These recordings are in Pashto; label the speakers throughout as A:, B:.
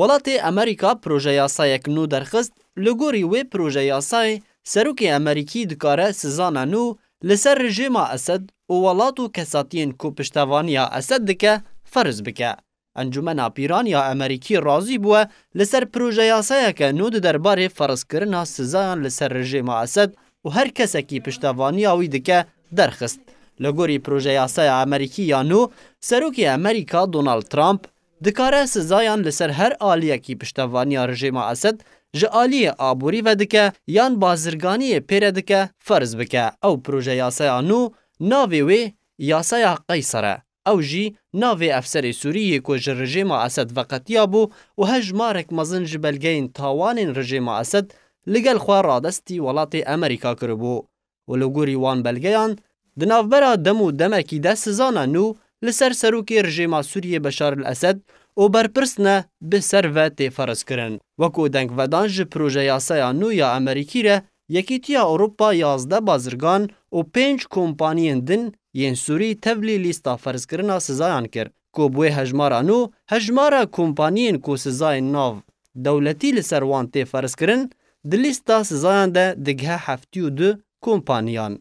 A: وڵاتی ئەمریکا پرۆژە یاسایەک نو دەرخست لە گۆری وێ پرۆژە یاسای سەرروکی ئەمریکی دکارە سزانە نو لەسەر ڕژێما ئەسد و وڵات و کەساتیین کو پشتەوانیا ئەسد دکە فەرز بکە. ئەنجومەنا پیرانیا ئەمریکی ڕازی بووە لەسەر پرۆژە یاسایەکە نو دەربارێ فەرزکردنا سزان لەسەر ڕژێما ئەسد و هەر کەسێکی پشتەوانیاوی دکە دەرخست. لە گۆری پرۆژە یاسای ئەمریکی یان و سەرۆکی ئەمریکا دۆناالد ترامپ دکاره سزایان لسر هر آلیکی پشتوانی رژیما اسد ji aliyê aborî vedike yan bazirganiyê pêre dike ferz bike ew proje yasaya nû navê wê yasaya qeysar e ew jî navê efserê Sûriyê ku ji rejêma Esed veqetiya bû û hejmarek mezin ji belgeyên tawanên rejêma Esed li gel xwe radestî welatê Emerîka kiribû û li gorî wan belgeyan di navbera dem û demekî de sizana nû لسر سروکی رژیما سوریه بشار الاسد او برپرسنه به سر و تفرس کرن وکو دنگ ودان جه پروژه یاسایا نو یا امریکی ره یکیتیا اروپا یازده بازرگان او پنج کمپانیین دن یین سوری تبلی لیستا فرز کرنا سزایان کر کو بوی هجمارا نو هجمارا کمپانیین کو سزای ناو دولتی لسر وان تفرز کرن د لیستا سزایان ده دگه هفتی و دو کمپانیان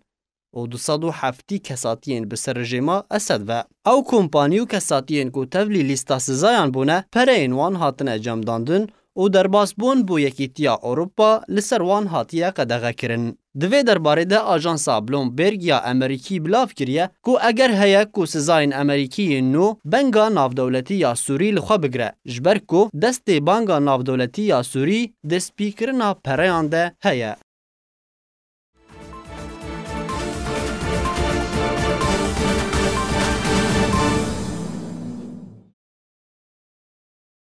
A: و 207 کەساتیان بەسەر ژێما ئەسد بە ئەو کۆمپانی و کەساتیان و تەولی لیستا سزایان بوونە پەرەینوان هاتنە جەمداندن û derbas bûn bû yekîtiya Ewropa li ser wan hatiye qedexekirin. Divê derbarê de ajansa Blombergiya Emerîkî bilav kiriye ku eger heye ku sizayên Emerîkiyên nû benga navdewletî ya Sûrî li xwe bigire ji ber ku destê banga navdewletî ya Sûrî destpîkirina pereyan de heye.